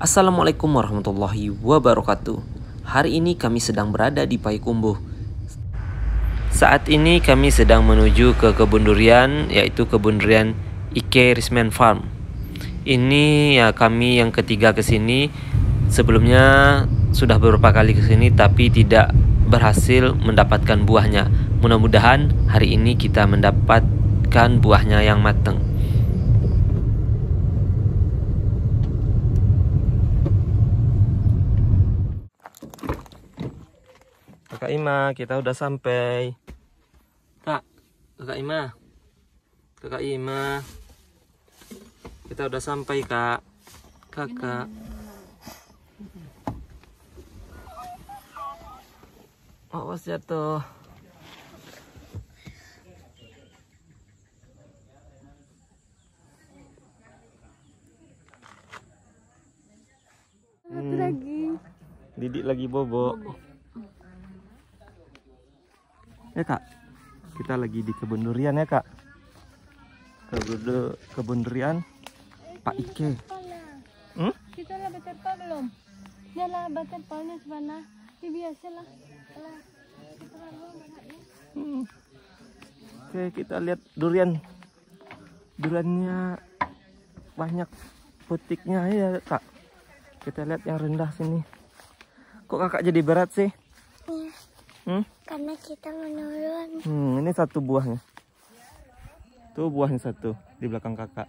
Assalamualaikum warahmatullahi wabarakatuh. Hari ini kami sedang berada di Payakumbuh. Saat ini kami sedang menuju ke kebun durian yaitu kebun durian Ike Risman Farm. Ini ya kami yang ketiga ke sini. Sebelumnya sudah beberapa kali ke sini tapi tidak berhasil mendapatkan buahnya. Mudah-mudahan hari ini kita mendapatkan buahnya yang matang. Kak Ima, kita udah sampai. Kak, Kak Ima. Kak Ima. Kita udah sampai, Kak. Kakak. Awas jatuh. Ya, hmm. Didik lagi bobo ya kak kita lagi di kebun durian ya kak kebun kebun durian Pak Ike hmm? kita lah beterpa belum ya lah beterpa ini sebenarnya ya, biasa lah ya. hmm. oke kita lihat durian duriannya banyak putiknya ya kak kita lihat yang rendah sini kok kakak jadi berat sih Hmm? Karena kita menurun. Hmm, ini satu buahnya. Tuh buahnya satu di belakang kakak.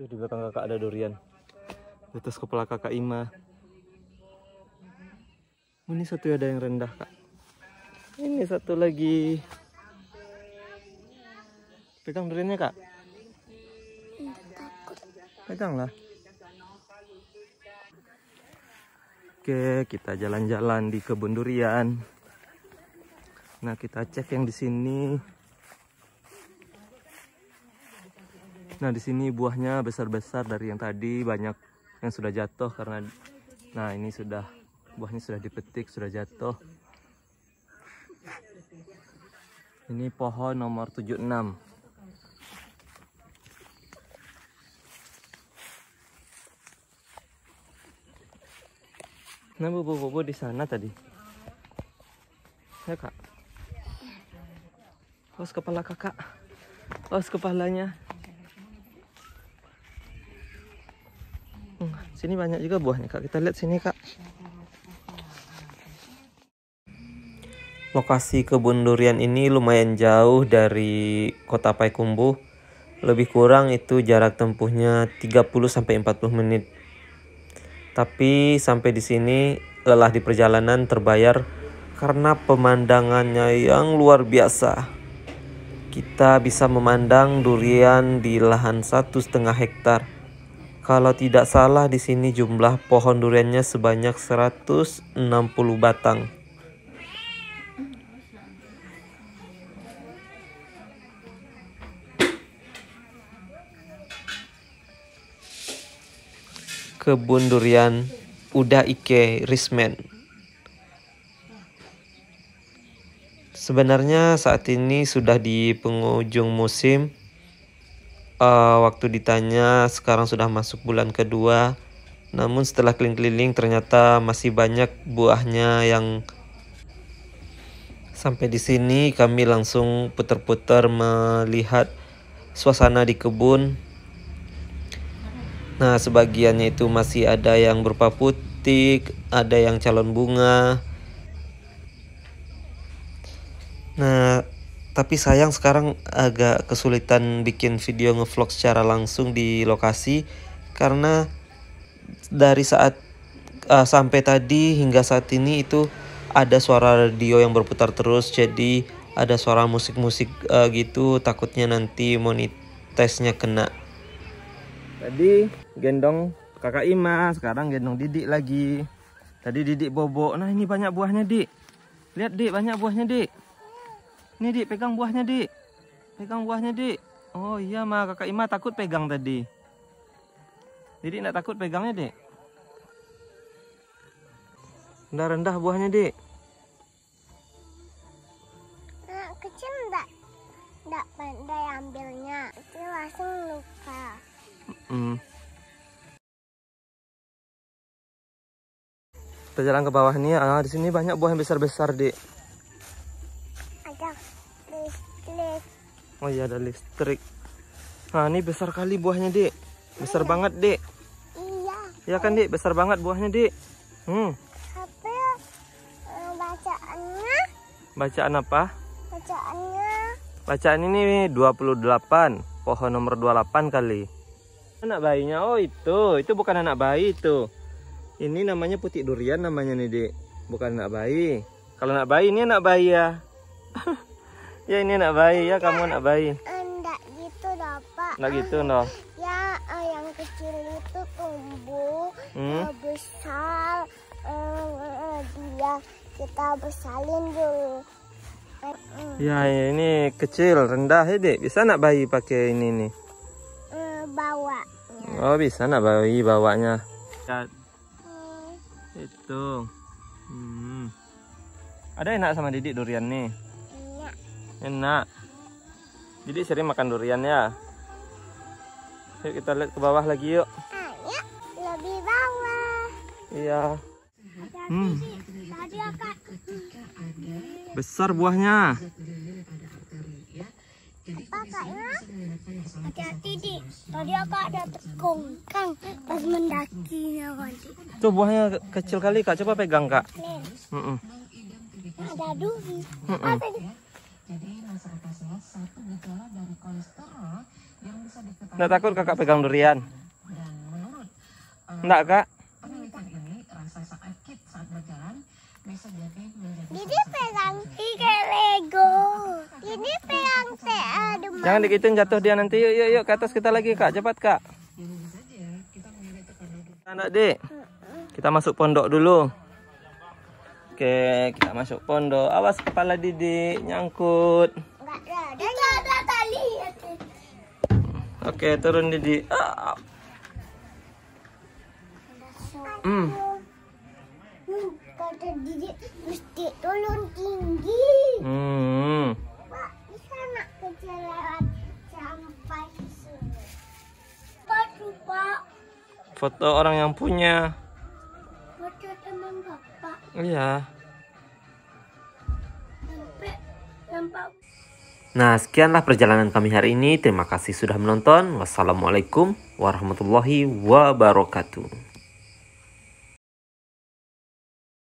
Tuh di belakang kakak ada durian. Di atas kepala kakak Ima. ini satu ada yang rendah kak. Ini satu lagi. Pegang duriannya kak. Pegang lah. Oke, kita jalan-jalan di kebun durian. Nah, kita cek yang di sini. Nah, di sini buahnya besar-besar dari yang tadi, banyak yang sudah jatuh karena nah ini sudah buahnya sudah dipetik, sudah jatuh. Ini pohon nomor 76. Nah, bobo bobo di sana tadi. Ya kak. Los kepala kakak. Los kepalanya. Hmm, sini banyak juga buahnya kak. Kita lihat sini kak. Lokasi kebun durian ini lumayan jauh dari kota Payakumbuh. Lebih kurang itu jarak tempuhnya 30 sampai 40 menit tapi sampai di sini lelah di perjalanan terbayar karena pemandangannya yang luar biasa. Kita bisa memandang durian di lahan satu setengah hektar. Kalau tidak salah di sini jumlah pohon duriannya sebanyak 160 batang. kebun durian Uda Ike Rismen. Sebenarnya saat ini sudah di penghujung musim. Uh, waktu ditanya sekarang sudah masuk bulan kedua. Namun setelah keliling-keliling ternyata masih banyak buahnya yang sampai di sini kami langsung putar-putar melihat suasana di kebun Nah, sebagiannya itu masih ada yang berupa putik, ada yang calon bunga. Nah, tapi sayang sekarang agak kesulitan bikin video ngevlog secara langsung di lokasi karena dari saat uh, sampai tadi hingga saat ini itu ada suara radio yang berputar terus jadi ada suara musik-musik uh, gitu takutnya nanti monitesnya kena Tadi gendong kakak Ima, sekarang gendong Didik lagi. Tadi Didik bobok. Nah, ini banyak buahnya, Dik. Lihat, Dik, banyak buahnya, Dik. Ini, Dik, pegang buahnya, Dik. Pegang buahnya, Dik. Oh iya, Ma. Kakak Ima takut pegang tadi. Didik enggak takut pegangnya, Dik. Rendah-rendah buahnya, Dik. Nah, kecil enggak? Enggak pandai ambilnya. Itu langsung luka. Hmm. Kita jalan ke bawah ini. Ah, di sini banyak buah yang besar-besar, Dik. Ada listrik. Oh iya, ada listrik. Nah, ini besar kali buahnya, Dik. Besar banget, Dik. Iya. Iya kan, Dik? Besar banget buahnya, Dik. Hmm. Tapi eh, bacaannya? Bacaan apa? Bacaannya. Bacaan ini 28. Pohon nomor 28 kali. Anak bayinya, oh itu, itu bukan anak bayi itu. Ini namanya putih durian namanya nih, Dek. Bukan anak bayi. Kalau anak bayi ini anak bayi ya. ya ini anak bayi ya, kamu anak bayi. Enggak gitu dong, Pak. Enggak gitu dong. Ya, eh, yang kecil itu tumbuh, hmm? Eh, besar, eh, dia kita bersalin dulu. Ya, ini kecil, rendah ya, Dek. Bisa anak bayi pakai ini nih bawanya. Oh bisa nak bayi bawanya. Hmm. Itu. Hmm. Ada enak sama Didik durian nih. Enak. Enak. Didik sering makan durian ya. Yuk kita lihat ke bawah lagi yuk. lebih bawah. Iya. Hmm. Besar buahnya. kak ada kang, pas mendakinya nanti. Tuh buahnya kecil kali kak, coba pegang kak. Nih. Mm -mm. Ada duri Mm -mm. jadi masyarakat saya satu gejala dari kolesterol yang bisa diketahui. Nggak takut kakak pegang durian? Dan eh, Nggak kak? ini rasa sakit jadi pegang ikan lego. Ini nah, pegang. Jangan dikitin jatuh dia nanti. Yuk, yuk, yuk. Ke atas kita lagi, Kak. Cepat, Kak. Anak dek. Kita masuk pondok dulu. Oke, kita masuk pondok. Awas kepala didik nyangkut. Oke, turun didik. Hmm. Kata didik mesti turun tinggi. foto orang yang punya foto teman bapak iya Nah, sekianlah perjalanan kami hari ini. Terima kasih sudah menonton. Wassalamualaikum warahmatullahi wabarakatuh.